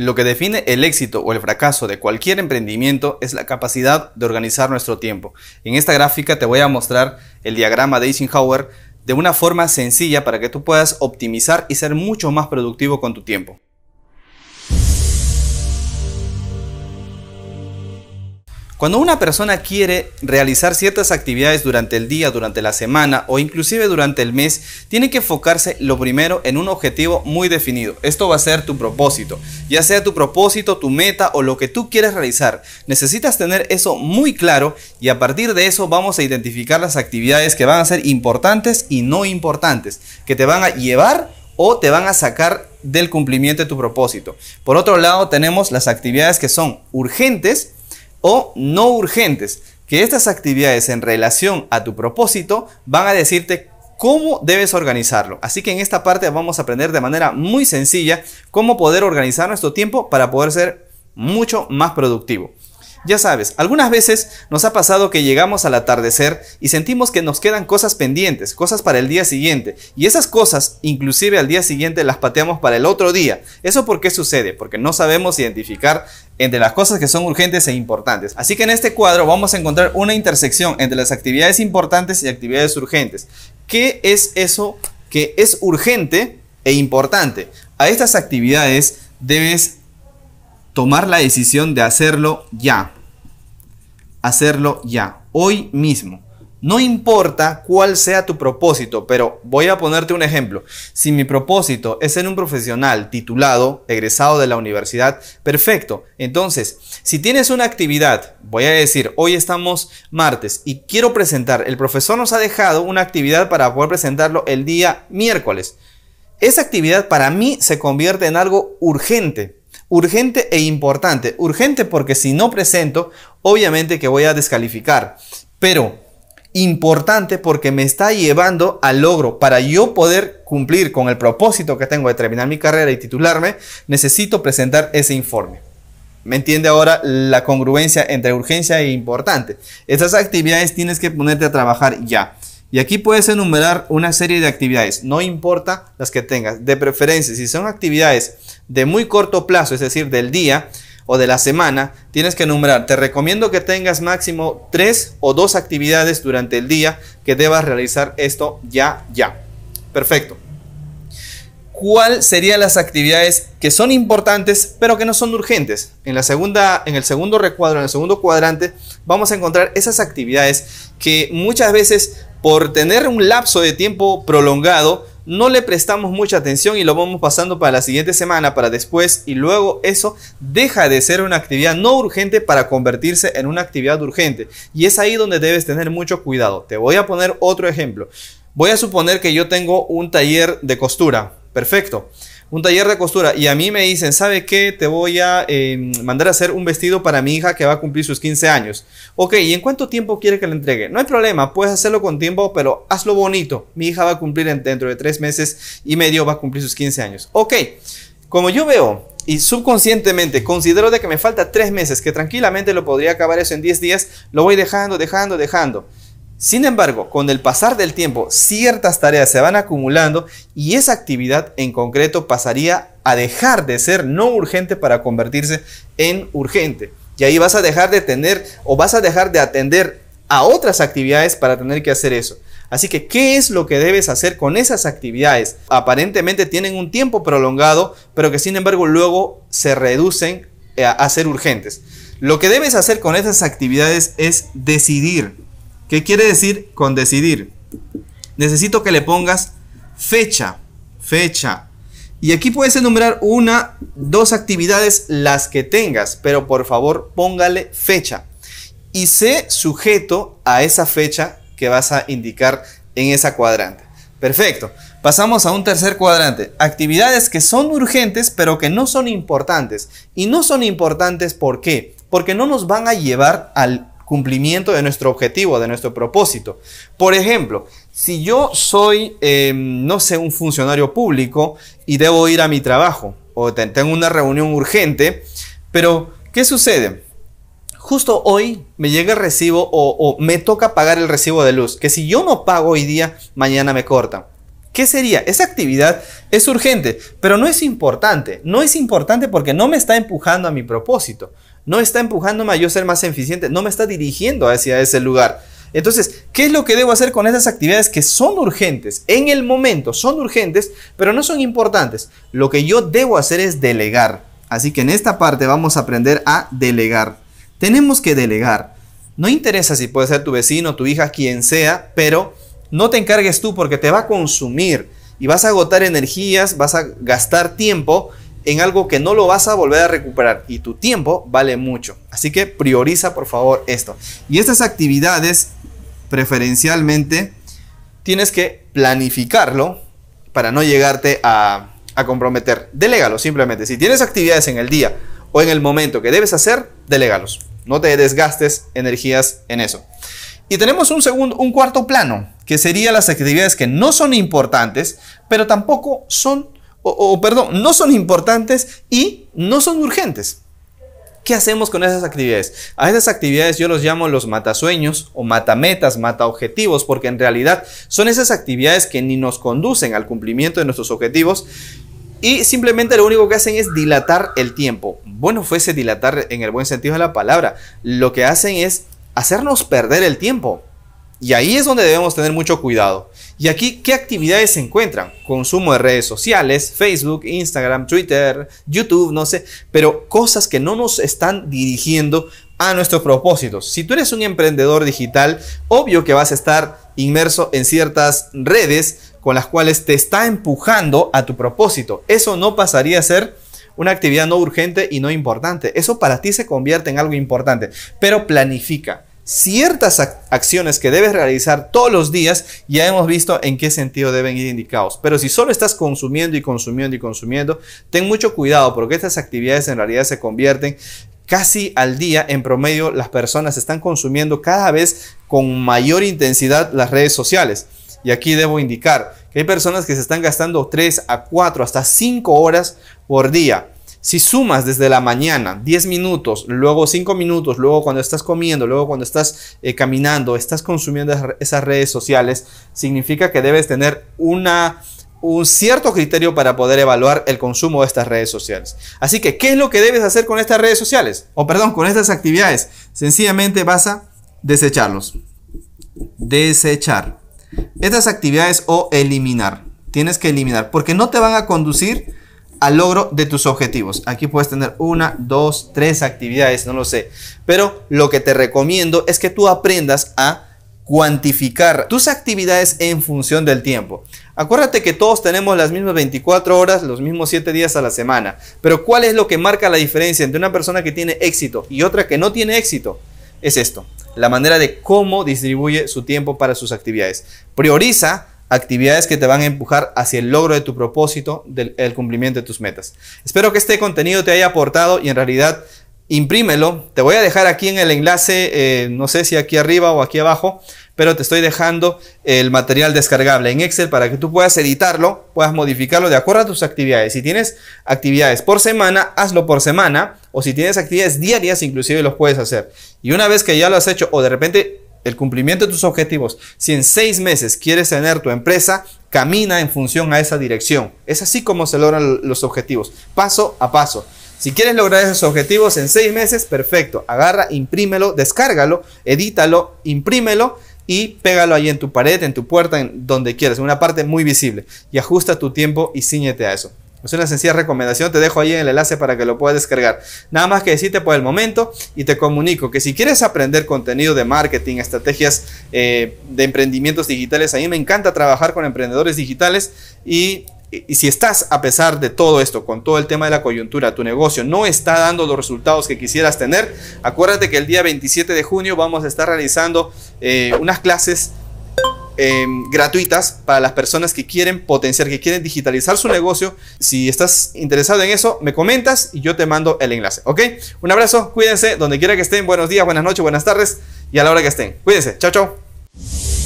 Lo que define el éxito o el fracaso de cualquier emprendimiento es la capacidad de organizar nuestro tiempo. En esta gráfica te voy a mostrar el diagrama de Eisenhower de una forma sencilla para que tú puedas optimizar y ser mucho más productivo con tu tiempo. Cuando una persona quiere realizar ciertas actividades durante el día, durante la semana o inclusive durante el mes, tiene que enfocarse lo primero en un objetivo muy definido. Esto va a ser tu propósito, ya sea tu propósito, tu meta o lo que tú quieres realizar. Necesitas tener eso muy claro y a partir de eso vamos a identificar las actividades que van a ser importantes y no importantes, que te van a llevar o te van a sacar del cumplimiento de tu propósito. Por otro lado, tenemos las actividades que son urgentes o no urgentes, que estas actividades en relación a tu propósito van a decirte cómo debes organizarlo. Así que en esta parte vamos a aprender de manera muy sencilla cómo poder organizar nuestro tiempo para poder ser mucho más productivo. Ya sabes, algunas veces nos ha pasado que llegamos al atardecer y sentimos que nos quedan cosas pendientes, cosas para el día siguiente, y esas cosas inclusive al día siguiente las pateamos para el otro día. ¿Eso por qué sucede? Porque no sabemos identificar entre las cosas que son urgentes e importantes. Así que en este cuadro vamos a encontrar una intersección entre las actividades importantes y actividades urgentes. ¿Qué es eso que es urgente e importante? A estas actividades debes tomar la decisión de hacerlo ya. Hacerlo ya, hoy mismo. No importa cuál sea tu propósito, pero voy a ponerte un ejemplo. Si mi propósito es ser un profesional titulado, egresado de la universidad, perfecto. Entonces, si tienes una actividad, voy a decir, hoy estamos martes y quiero presentar, el profesor nos ha dejado una actividad para poder presentarlo el día miércoles. Esa actividad para mí se convierte en algo urgente urgente e importante. Urgente porque si no presento, obviamente que voy a descalificar. Pero importante porque me está llevando al logro. Para yo poder cumplir con el propósito que tengo de terminar mi carrera y titularme, necesito presentar ese informe. ¿Me entiende ahora la congruencia entre urgencia e importante? Estas actividades tienes que ponerte a trabajar ya. Y aquí puedes enumerar una serie de actividades, no importa las que tengas. De preferencia, si son actividades de muy corto plazo, es decir, del día o de la semana, tienes que enumerar. Te recomiendo que tengas máximo tres o dos actividades durante el día que debas realizar esto ya, ya. Perfecto. ¿Cuáles serían las actividades que son importantes pero que no son urgentes? En, la segunda, en el segundo recuadro, en el segundo cuadrante, vamos a encontrar esas actividades que muchas veces por tener un lapso de tiempo prolongado, no le prestamos mucha atención y lo vamos pasando para la siguiente semana, para después, y luego eso deja de ser una actividad no urgente para convertirse en una actividad urgente. Y es ahí donde debes tener mucho cuidado. Te voy a poner otro ejemplo. Voy a suponer que yo tengo un taller de costura. Perfecto un taller de costura y a mí me dicen, ¿sabe qué? Te voy a eh, mandar a hacer un vestido para mi hija que va a cumplir sus 15 años. Ok, ¿y en cuánto tiempo quiere que le entregue? No hay problema, puedes hacerlo con tiempo, pero hazlo bonito. Mi hija va a cumplir dentro de tres meses y medio, va a cumplir sus 15 años. Ok, como yo veo y subconscientemente considero de que me falta tres meses, que tranquilamente lo podría acabar eso en 10 días, lo voy dejando, dejando, dejando. Sin embargo, con el pasar del tiempo, ciertas tareas se van acumulando y esa actividad en concreto pasaría a dejar de ser no urgente para convertirse en urgente. Y ahí vas a dejar de tener o vas a dejar de atender a otras actividades para tener que hacer eso. Así que, ¿qué es lo que debes hacer con esas actividades? Aparentemente tienen un tiempo prolongado, pero que sin embargo luego se reducen a, ser urgentes. Lo que debes hacer con esas actividades es decidir ¿Qué quiere decir con decidir? Necesito que le pongas fecha, fecha. Y aquí puedes enumerar una, dos actividades, las que tengas, pero por favor póngale fecha. Y sé sujeto a esa fecha que vas a indicar en esa cuadrante. Perfecto. Pasamos a un tercer cuadrante. Actividades que son urgentes pero que no son importantes. Y no son importantes ¿por qué? Porque no nos van a llevar al cumplimiento de nuestro objetivo, de nuestro propósito. Por ejemplo, si yo soy, em, no sé, un funcionario público y debo ir a mi trabajo o tengo una reunión urgente, pero ¿qué sucede? Justo hoy me llega el recibo o, o me toca pagar el recibo de luz, que si yo no pago hoy día, mañana me cortan. ¿Qué sería? Esa actividad es urgente, pero no es importante. No es importante porque no me está empujando a mi propósito no está empujándome a yo ser más eficiente, no me está dirigiendo hacia ese lugar. Entonces, ¿qué es lo que debo hacer con esas actividades que son urgentes? En el momento son urgentes, pero no son importantes. Lo que yo debo hacer es delegar. Así que en esta parte vamos a aprender a delegar. Tenemos que delegar. No interesa si puede ser tu vecino, tu hija, quien sea, pero no te encargues tú porque te va a consumir y vas a agotar energías, vas a gastar tiempo en algo que no lo vas a volver a recuperar y tu tiempo vale mucho. Así que prioriza por favor esto. Y estas actividades preferencialmente tienes que planificarlo para no llegarte a, a comprometer. Delégalo simplemente. Si tienes actividades en el día o en el momento que debes hacer, delégalos. No te desgastes energías en eso. Y tenemos un segundo, un cuarto plano, que sería las actividades que no son importantes, pero tampoco son o, perdón, no son importantes y no son urgentes. ¿Qué hacemos con esas actividades? A esas actividades yo los llamo los matasueños o matametas, mataobjetivos, porque en realidad son esas actividades que ni nos conducen al cumplimiento de nuestros objetivos y simplemente lo único que hacen es dilatar el tiempo. Bueno, fuese dilatar en el buen sentido de la palabra. Lo que hacen es hacernos perder el tiempo. Y ahí es donde debemos tener mucho cuidado. Y aquí, ¿qué actividades se encuentran? Consumo de redes sociales, Facebook, Instagram, Twitter, YouTube, no sé, pero cosas que no nos están dirigiendo a nuestros propósitos. Si tú eres un emprendedor digital, obvio que vas a estar inmerso en ciertas redes con las cuales te está empujando a tu propósito. Eso no pasaría a ser una actividad no urgente y no importante. Eso para ti se convierte en algo importante, pero planifica ciertas acciones que debes realizar todos los días, ya hemos visto en qué sentido deben ir indicados. Pero si solo estás consumiendo y consumiendo y consumiendo, ten mucho cuidado porque estas actividades en realidad se convierten casi al día en promedio las personas están consumiendo cada vez con mayor intensidad las redes sociales. Y aquí debo indicar que hay personas que se están gastando 3 a 4 hasta 5 horas por día si sumas desde la mañana 10 minutos, luego 5 minutos, luego cuando estás comiendo, luego cuando estás eh, caminando, estás consumiendo esas redes sociales, significa que debes tener una, un cierto criterio para poder evaluar el consumo de estas redes sociales. Así que, ¿qué es lo que debes hacer con estas redes sociales? O perdón, con estas actividades. Sencillamente vas a desecharlos. Desechar. Estas actividades o eliminar. Tienes que eliminar porque no te van a conducir al logro de tus objetivos. Aquí puedes tener una, dos, tres actividades, no lo sé. Pero lo que te recomiendo es que tú aprendas a cuantificar tus actividades en función del tiempo. Acuérdate que todos tenemos las mismas 24 horas, los mismos 7 días a la semana. Pero ¿cuál es lo que marca la diferencia entre una persona que tiene éxito y otra que no tiene éxito? Es esto, la manera de cómo distribuye su tiempo para sus actividades. Prioriza actividades que te van a empujar hacia el logro de tu propósito, del cumplimiento de tus metas. Espero que este contenido te haya aportado y en realidad imprímelo. Te voy a dejar aquí en el enlace, eh, no sé si aquí arriba o aquí abajo, pero te estoy dejando el material descargable en Excel para que tú puedas editarlo, puedas modificarlo de acuerdo a tus actividades. Si tienes actividades por semana, hazlo por semana, o si tienes actividades diarias, inclusive los puedes hacer. Y una vez que ya lo has hecho, o de repente el cumplimiento de tus objetivos. Si en seis meses quieres tener tu empresa, camina en función a esa dirección. Es así como se logran los objetivos, paso a paso. Si quieres lograr esos objetivos en seis meses, perfecto. Agarra, imprímelo, descárgalo, edítalo, imprímelo y pégalo ahí en tu pared, en tu puerta, en donde quieras, en una parte muy visible. Y ajusta tu tiempo y ciñete a eso. Es una sencilla recomendación, te dejo ahí el enlace para que lo puedas descargar. Nada más que decirte por el momento y te comunico que si quieres aprender contenido de marketing, estrategias eh, de emprendimientos digitales, a mí me encanta trabajar con emprendedores digitales y si estás, a pesar de todo esto, con todo el tema de la coyuntura, tu negocio no está dando los resultados que quisieras tener, acuérdate que el día 27 de junio vamos a estar realizando eh, unas clases Em, gratuitas para las personas que quieren potenciar, que quieren digitalizar su negocio. Si estás interesado en eso, me comentas y yo te mando el enlace. ¿Ok? Un abrazo, cuídense, donde quiera que estén, buenos días, buenas noches, buenas tardes y a la hora que estén. Cuídense, chao, chao.